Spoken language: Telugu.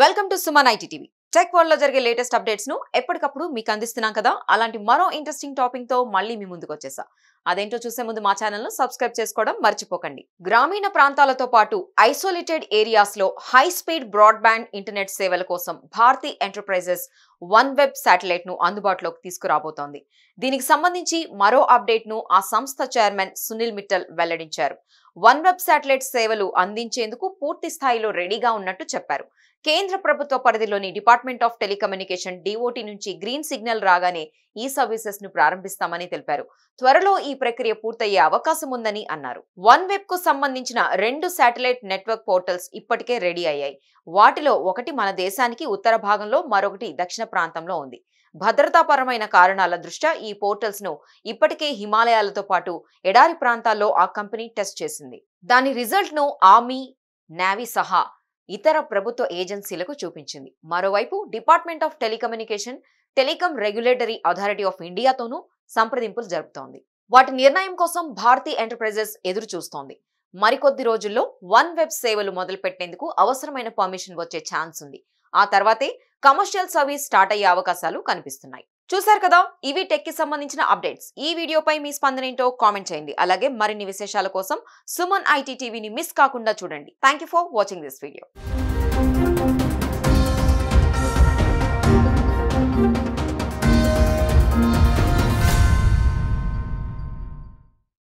welcome to Suman IT TV tech world లో జరిగే లేటెస్ట్ అప్డేట్స్ ను ఎప్పటికప్పుడు మీకు అందిస్తున్నాం కదా అలాంటి మరో ఇంట్రెస్టింగ్ టాపిక్ తో మళ్ళీ మీ ముందుకు వచ్చేసా అదేంటో చూసే ముందు మా ఛానల్ను సబ్స్క్రైబ్ చేసుకోవడం మర్చిపోకండి గ్రామీణ ప్రాంతాలతో పాటు ఐసోలేటెడ్ ఏరియాస్లో హై స్పీడ్ బ్రాడ్బ్యాండ్ ఇంటర్నెట్ సేవల కోసం భారతీ ఎంటర్ప్రైజెస్ వన్ వెబ్ ను అందుబాటులోకి తీసుకురాబోతోంది దీనికి సంబంధించి మరో అప్డేట్ను ఆ సంస్థ చైర్మన్ సునీల్ మిట్టల్ వెల్లడించారు వన్ వెబ్ శాటిలైట్ సేవలు అందించేందుకు పూర్తి స్థాయిలో రెడీగా ఉన్నట్టు చెప్పారు కేంద్ర ప్రభుత్వ పరిధిలోని డిపార్ట్మెంట్ ఆఫ్ టెలికమ్యూనికేషన్ డిఓటి నుంచి గ్రీన్ సిగ్నల్ రాగానే ఈ సర్వీసెస్ ను ప్రారంభిస్తామని తెలిపారు త్వరలో ఈ ప్రక్రియ పూర్తయ్యే అవకాశం ఉందని అన్నారు వన్ వెబ్ కు సంబంధించిన రెండు శాటిలైట్ నెట్వర్క్ పోర్టల్స్ ఇప్పటికే రెడీ అయ్యాయి వాటిలో ఒకటి మన దేశానికి ఉత్తర భాగంలో మరొకటి దక్షిణ ప్రాంతంలో ఉంది భద్రతాపరమైన కారణాల దృష్ట్యా ఈ పోర్టల్స్ ను ఇప్పటికే హిమాలయాలతో పాటు ఎడారి ప్రాంతాల్లో ఆ కంపెనీ టెస్ట్ చేసింది దాని రిజల్ట్ ను ఆర్మీ నావీ సహా ఇతర ప్రభుత్వ ఏజెన్సీలకు చూపించింది మరోవైపు department of telecommunication telecom regulatory authority of ఇండియాతోనూ సంప్రదింపులు జరుపుతోంది వాటి నిర్ణయం కోసం భారతీ ఎంటర్ప్రైజెస్ ఎదురు చూస్తోంది మరికొద్ది రోజుల్లో వన్ వెబ్ సేవలు మొదలుపెట్టేందుకు అవసరమైన పర్మిషన్ వచ్చే ఛాన్స్ ఉంది ఆ తర్వాతే కమర్షియల్ సర్వీస్ స్టార్ట్ అయ్యే అవకాశాలు కనిపిస్తున్నాయి చూశారు కదా ఇవి టెక్ కి సంబంధించిన అప్డేట్స్ ఈ వీడియోపై మీ స్పందన ఏంటో కామెంట్ చేయండి అలాగే మరిన్ని విశేషాల కోసం సుమన్ ఐటీ టీవీని మిస్ కాకుండా చూడండి thank for watching this video